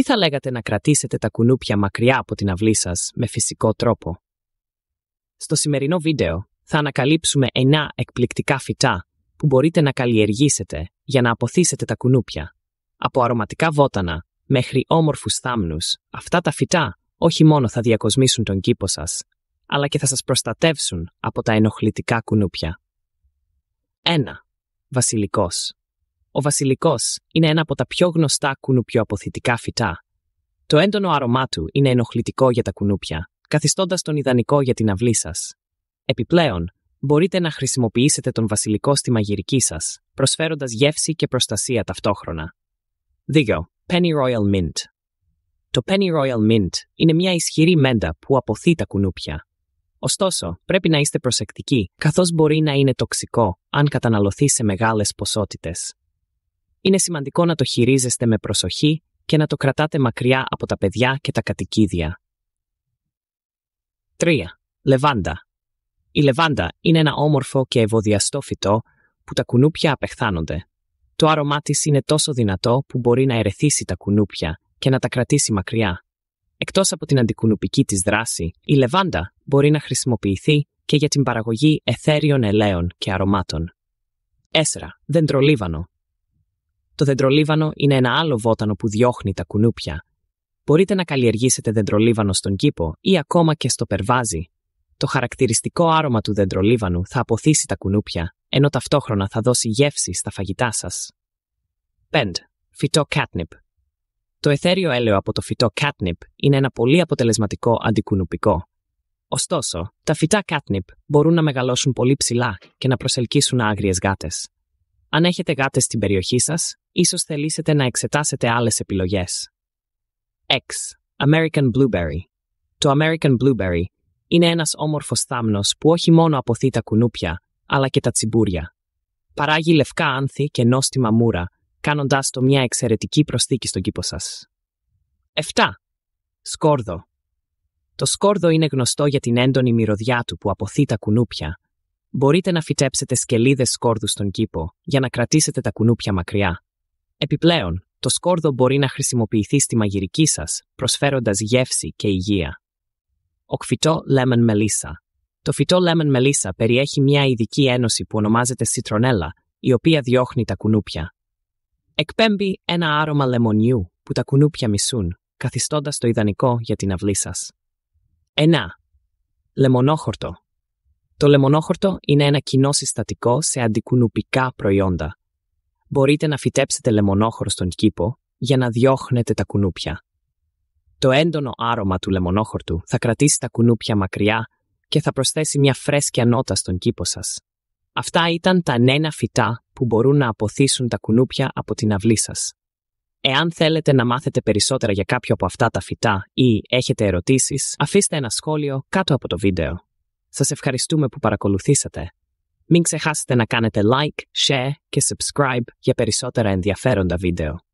τι θα λέγατε να κρατήσετε τα κουνούπια μακριά από την αυλή σας με φυσικό τρόπο. Στο σημερινό βίντεο θα ανακαλύψουμε 9 εκπληκτικά φυτά που μπορείτε να καλλιεργήσετε για να αποθήσετε τα κουνούπια. Από αρωματικά βότανα μέχρι όμορφους θάμνους, αυτά τα φυτά όχι μόνο θα διακοσμήσουν τον κήπο σας, αλλά και θα σας προστατεύσουν από τα ενοχλητικά κουνούπια. 1. Βασιλικός ο Βασιλικός είναι ένα από τα πιο γνωστά κουνουπιοαποθητικά φυτά. Το έντονο άρωμά του είναι ενοχλητικό για τα κουνούπια, καθιστώντας τον ιδανικό για την αυλή σας. Επιπλέον, μπορείτε να χρησιμοποιήσετε τον βασιλικό στη μαγειρική σας, προσφέροντας γεύση και προστασία ταυτόχρονα. 2. Penny Royal Mint Το Penny Royal Mint είναι μια ισχυρή μέντα που αποθεί τα κουνούπια. Ωστόσο, πρέπει να είστε προσεκτικοί, καθώς μπορεί να είναι τοξικό αν καταναλωθεί σε μεγάλες ποσότητες είναι σημαντικό να το χειρίζεστε με προσοχή και να το κρατάτε μακριά από τα παιδιά και τα κατοικίδια. 3. Λεβάντα. Η λεβάντα είναι ένα όμορφο και ευωδιαστό φυτό που τα κουνούπια απεχθάνονται. Το άρωμά της είναι τόσο δυνατό που μπορεί να ερεθίσει τα κουνούπια και να τα κρατήσει μακριά. Εκτός από την αντικουνουπική της δράση, η λεβάντα μπορεί να χρησιμοποιηθεί και για την παραγωγή εθέριων ελαίων και αρωμάτων. 4. Δεντρολίβανο. Το δεντρολίβανο είναι ένα άλλο βότανο που διώχνει τα κουνούπια. Μπορείτε να καλλιεργήσετε δεντρολίβανο στον κήπο ή ακόμα και στο περβάζι. Το χαρακτηριστικό άρωμα του δεντρολίβανου θα αποθήσει τα κουνούπια, ενώ ταυτόχρονα θα δώσει γεύση στα φαγητά σας. 5. Φυτό catnip. Το εθέριο έλαιο από το φυτό catnip είναι ένα πολύ αποτελεσματικό αντικουνουπικό. Ωστόσο, τα φυτά catnip μπορούν να μεγαλώσουν πολύ ψηλά και να προσελκύσουν άγριες γάτες. Αν έχετε γάτες στην περιοχή σας, ίσως θελήσετε να εξετάσετε άλλες επιλογές. 6. American Blueberry Το American Blueberry είναι ένας όμορφος θάμνος που όχι μόνο αποθεί τα κουνούπια, αλλά και τα τσιμπούρια. Παράγει λευκά άνθη και νόστιμα μούρα, κάνοντάς το μια εξαιρετική προσθήκη στον κήπο σας. 7. Σκόρδο Το σκόρδο είναι γνωστό για την έντονη μυρωδιά του που αποθεί τα κουνούπια. Μπορείτε να φυτέψετε σκελίδες σκόρδου στον κήπο για να κρατήσετε τα κουνούπια μακριά. Επιπλέον, το σκόρδο μπορεί να χρησιμοποιηθεί στη μαγειρική σας, προσφέροντας γεύση και υγεία. Οκφυτό Lemon Melissa Το φυτό Lemon Melissa περιέχει μια ειδική ένωση που ονομάζεται σιτρονέλα, η οποία διώχνει τα κουνούπια. Εκπέμπει ένα άρωμα λεμονιού που τα κουνούπια μισούν, καθιστώντας το ιδανικό για την αυλή σας. 9. Λεμονόχορτο Το λεμονόχορτο είναι ένα κοινό συστατικό σε αντικουνουπικά προϊόντα, μπορείτε να φυτέψετε λεμονόχωρο στον κήπο για να διώχνετε τα κουνούπια. Το έντονο άρωμα του λεμονόχορτου θα κρατήσει τα κουνούπια μακριά και θα προσθέσει μια φρέσκια νότα στον κήπο σας. Αυτά ήταν τα νένα φυτά που μπορούν να αποθήσουν τα κουνούπια από την αυλή σας. Εάν θέλετε να μάθετε περισσότερα για κάποιο από αυτά τα φυτά ή έχετε ερωτήσεις, αφήστε ένα σχόλιο κάτω από το βίντεο. σας ευχαριστούμε που παρακολουθήσατε. Μην ξεχάσετε να κάνετε like, share και subscribe για περισσότερα ενδιαφέροντα βίντεο.